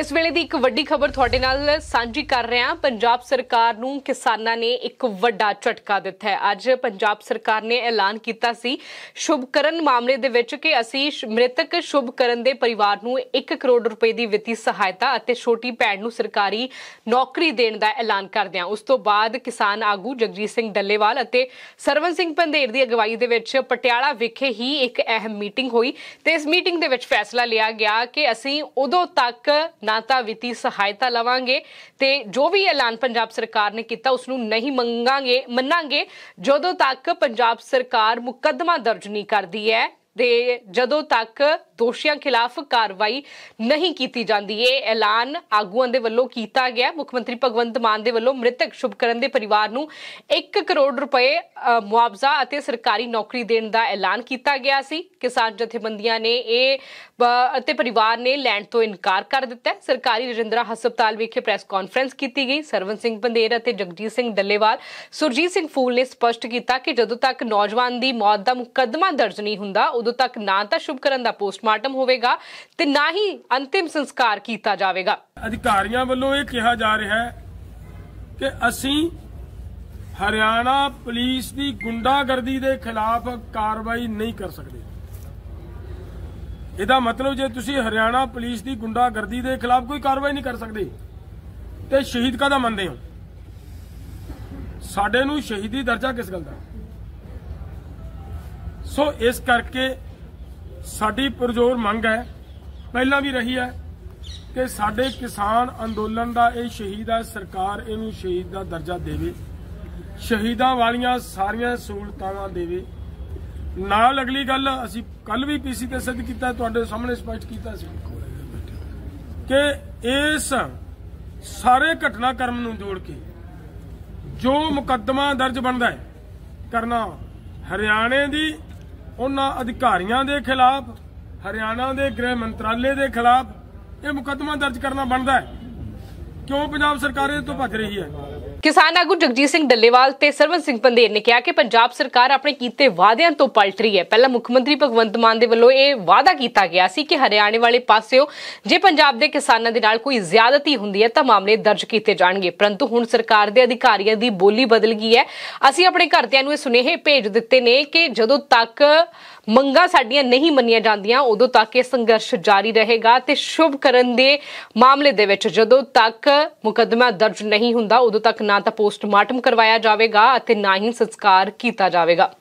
ਇਸ ਵੇਲੇ ਦੀ ਇੱਕ ਵੱਡੀ ਖਬਰ ਤੁਹਾਡੇ ਨਾਲ ਸਾਂਝੀ ਕਰ ਰਹੇ ਹਾਂ ਪੰਜਾਬ ਸਰਕਾਰ ਨੂੰ ਕਿਸਾਨਾਂ ਨੇ ਇੱਕ ਵੱਡਾ ਝਟਕਾ ਦਿੱਤਾ ਹੈ ਅੱਜ ਪੰਜਾਬ ਸਰਕਾਰ ਨੇ ਐਲਾਨ ਕੀਤਾ ਸੀ ਸ਼ੁਭਕਰਨ ਮਾਮਲੇ ਦੇ ਵਿੱਚ ਕਿ ਅਸੀਂ ਮ੍ਰਿਤਕ ਸ਼ੁਭਕਰਨ ਦੇ ਪਰਿਵਾਰ ਨੂੰ 1 ਕਰੋੜ ਰੁਪਏ ਦੀ ਵਿੱਤੀ ਸਹਾਇਤਾ ਅਤੇ ਛੋਟੀ ਭੈਣ ਨੂੰ ਸਰਕਾਰੀ ਨੌਕਰੀ ਦੇਣ ਦਾ ਐਲਾਨ ਕਰਦੇ ਹਾਂ ਉਸ ਤੋਂ ਬਾਅਦ ਕਿਸਾਨ ਆਗੂ ਜਗਜੀਤ ਸਿੰਘ ਡੱਲੇਵਾਲ ਅਤੇ ਸਰਵਨ ਸਿੰਘ ਪੰਧੇਰ ਦੀ ਅਗਵਾਈ ਦੇ ਵਿੱਚ ਪਟਿਆਲਾ ਵਿਖੇ ਹੀ ਇੱਕ ਅਹਿਮ ਮੀਟਿੰਗ ਹੋਈ ਤੇ ਇਸ ਮੀਟਿੰਗ ਦੇ ਵਿੱਚ ਫੈਸਲਾ ਲਿਆ ਗਿਆ ਕਿ ਅਸੀਂ ਉਦੋਂ ਤੱਕ ਨਾ ਤਾਂ ਵਿੱਤੀ ਸਹਾਇਤਾ ਲਵਾਂਗੇ ਤੇ ਜੋ ਵੀ ਐਲਾਨ ਪੰਜਾਬ ਸਰਕਾਰ ਨੇ ਕੀਤਾ ਉਸ ਨੂੰ ਨਹੀਂ ਮੰਗਾਂਗੇ ਮੰਨਾਂਗੇ ਜਦੋਂ ਤੱਕ ਪੰਜਾਬ ਸਰਕਾਰ ਮੁਕੱਦਮਾ ਦਰਜ ਨਹੀਂ ਕਰਦੀ ਹੈ ਦੇ ਜਦੋਂ ਤੱਕ ਦੋਸ਼ੀਆਂ ਖਿਲਾਫ ਕਾਰਵਾਈ ਨਹੀਂ ਕੀਤੀ ਜਾਂਦੀ ਇਹ ਐਲਾਨ ਆਗੂਆਂ ਦੇ ਵੱਲੋਂ ਕੀਤਾ ਗਿਆ ਮੁੱਖ ਮੰਤਰੀ ਭਗਵੰਤ ਮਾਨ ਦੇ ਵੱਲੋਂ ਮ੍ਰਿਤਕ ਸ਼ੁਭਕਰਨ ਦੇ ਪਰਿਵਾਰ ਨੂੰ 1 ਕਰੋੜ ਰੁਪਏ ਮੁਆਵਜ਼ਾ ਅਤੇ ਸਰਕਾਰੀ ਨੌਕਰੀ ਦੇਣ ਦਾ ਐਲਾਨ ਕੀਤਾ ਗਿਆ ਸੀ ਕਿਸਾਨ ਜਥੇਬੰਦੀਆਂ ਨੇ ਇਹ ਅਤੇ ਪਰਿਵਾਰ ਨੇ ਲੈਣ ਤੋਂ ਇਨਕਾਰ ਕਰ ਦਿੱਤਾ ਸਰਕਾਰੀ ਰਜਿੰਦਰਾ ਹਸਪਤਾਲ ਵਿਖੇ ਪ੍ਰੈਸ ਕਾਨਫਰੰਸ ਕੀਤੀ ਗਈ ਸਰਵਨ ਸਿੰਘ ਬੰਦੇਰ ਅਤੇ ਜਗਜੀਤ ਸਿੰਘ ਡੱਲੇਵਾਲ ਸੁਰਜੀਤ ਸਿੰਘ ਫੂਲ ਨੇ ਸਪਸ਼ਟ ਕੀਤਾ ਕਿ ਜਦੋਂ ਤੱਕ ਨੌਜਵਾਨ ਦੀ ਮੌਤ ਦਾ ਮੁਕੱਦਮਾ ਦਰਜ ਨਹੀਂ ਹੁੰਦਾ ਉਦੋਂ ਤੱਕ ਨਾ ਤਾਂ ਸ਼ੁਭਕਰਨ ਦਾ ਪੋਸਟਮਾਰਟਮ ਹੋਵੇਗਾ ਤੇ ਨਾ ਹੀ ਅੰਤਿਮ ਸੰਸਕਾਰ ਕੀਤਾ ਜਾਵੇਗਾ ਅਧਿਕਾਰੀਆਂ ਵੱਲੋਂ ਇਹ ਕਿਹਾ ਜਾ ਰਿਹਾ ਹੈ ਕਿ ਅਸੀਂ ਹਰਿਆਣਾ ਪੁਲਿਸ ਦੀ ਗੁੰਡਾਗਰਦੀ ਦੇ ਖਿਲਾਫ ਕਾਰਵਾਈ ਨਹੀਂ ਕਰ ਸਕਦੇ ਇਹਦਾ ਮਤਲਬ ਜੇ ਤੁਸੀਂ ਹਰਿਆਣਾ ਪੁਲਿਸ ਦੀ ਗੁੰਡਾਗਰਦੀ ਦੇ ਖਿਲਾਫ ਕੋਈ ਕਾਰਵਾਈ ਨਹੀਂ ਕਰ ਸਕਦੇ ਤੇ ਸ਼ਹੀਦ ਕਾਦਾ ਮੰਨਦੇ ਹੋ ਸਾਡੇ ਨੂੰ ਸ਼ਹੀਦੀ ਦਰਜਾ ਕਿਸ ਗੱਲ ਦਾ ਸੋ ਇਸ ਕਰਕੇ ਸਾਡੀ ਪਰਜੋਰ ਮੰਗ ਹੈ ਪਹਿਲਾਂ ਵੀ ਰਹੀ ਹੈ ਕਿ ਸਾਡੇ ਕਿਸਾਨ ਅੰਦੋਲਨ ਦਾ ਇਹ ਸ਼ਹੀਦ ਹੈ ਸਰਕਾਰ ਇਹਨੂੰ ਸ਼ਹੀਦ ਦਾ ਦਰਜਾ ਦੇਵੇ ਸ਼ਹੀਦਾਂ ਵਾਲੀਆਂ ਸਾਰੀਆਂ ਸਹੂਲਤਾਂਾਂ ਦੇਵੇ ਨਾਲ ਅਗਲੀ ਗੱਲ ਅਸੀਂ ਕੱਲ ਵੀ ਪੀਸੀ ਤੇ ਸਿੱਧ ਕੀਤਾ ਤੁਹਾਡੇ ਸਾਹਮਣੇ ਸਪਸ਼ਟ ਕੀਤਾ ਸੀ ਕਿ ਇਸ ਸਾਰੇ ਘਟਨਾਕ੍ਰਮ ਨੂੰ ਜੋੜ ਕੇ ਜੋ ਮੁਕੱਦਮਾ ਦਰਜ ਬਣਦਾ ਹੈ ਕਰਨਾ ਹਰਿਆਣੇ ਦੀ ਉਹਨਾਂ ਅਧਿਕਾਰੀਆਂ ਦੇ ਖਿਲਾਫ ਹਰਿਆਣਾ ਦੇ ਗ੍ਰਹਿ ਮੰਤਰਾਲੇ ਦੇ ਖਿਲਾਫ ਇਹ ਮੁਕੱਦਮਾ ਦਰਜ ਕਰਨਾ ਬਣਦਾ ਹੈ ਕਿਉਂ ਪੰਜਾਬ ਸਰਕਾਰ ਇਹ ਤੋਂ ਭੱਜ ਰਹੀ ਹੈ ਕਿਸਾਨ ਆਗੂ ਜਗਜੀਤ ਸਿੰਘ ਡੱਲੇਵਾਲ ਤੇ ਸਰਵਨ ਸਿੰਘ ਪੰਦੇਰ ਨੇ ਕਿਹਾ ਕਿ ਪੰਜਾਬ ਸਰਕਾਰ ਆਪਣੇ ਕੀਤੇ ਵਾਅਦਿਆਂ ਤੋਂ ਪਲਟ ਰਹੀ ਹੈ ਪਹਿਲਾਂ ਮੁੱਖ ਮੰਤਰੀ ਭਗਵੰਤ ਮਾਨ ਦੇ ਵੱਲੋਂ ਇਹ ਵਾਅਦਾ ਕੀਤਾ ਗਿਆ ਸੀ ਕਿ ਹਰਿਆਣੇ ਵਾਲੇ ਪਾਸਿਓ ਜੇ ਪੰਜਾਬ ਦੇ ਕਿਸਾਨਾਂ ਦੇ ਨਾਲ ਕੋਈ ਜ਼ਿਆਦਤੀ ਹੁੰਦੀ ਹੈ ਤਾਂ ਮਾਮਲੇ ਦਰਜ ਕੀਤੇ ਜਾਣਗੇ ਪਰੰਤੂ ਹੁਣ ਸਰਕਾਰ ਦੇ ਅਧਿਕਾਰੀਆਂ ਦੀ ਬੋਲੀ ਬਦਲ ਗਈ ਹੈ ਅਸੀਂ ਆਪਣੇ ਘਰਦਿਆਂ ਨੂੰ ਇਹ ਸੁਨੇਹੇ ਭੇਜ ਦਿੱਤੇ ਨੇ ਕਿ ਜਦੋਂ ਤੱਕ ਮੰਗਾਂ ਸਾਡੀਆਂ ਨਹੀਂ ਮੰਨੀਆਂ ਜਾਂਦੀਆਂ ਉਦੋਂ ਤੱਕ ਇਹ ਸੰਘਰਸ਼ ਜਾਰੀ ਰਹੇਗਾ ਤੇ ਸ਼ੁਭ ਕਰਨ ਦੇ ਮਾਮਲੇ ਦੇ ਵਿੱਚ ਜਦੋਂ ਤੱਕ ਮੁਕੱਦਮਾ ਦਰਜ ਨਹੀਂ ਹੁੰਦਾ ਉਦੋਂ ਤੱਕ ਨਾ ਤਾਂ ਪੋਸਟਮਾਰਟਮ ਕਰਵਾਇਆ ਜਾਵੇਗਾ ਅਤੇ ਨਾ ਹੀ ਸੰਸਕਾਰ ਕੀਤਾ ਜਾਵੇਗਾ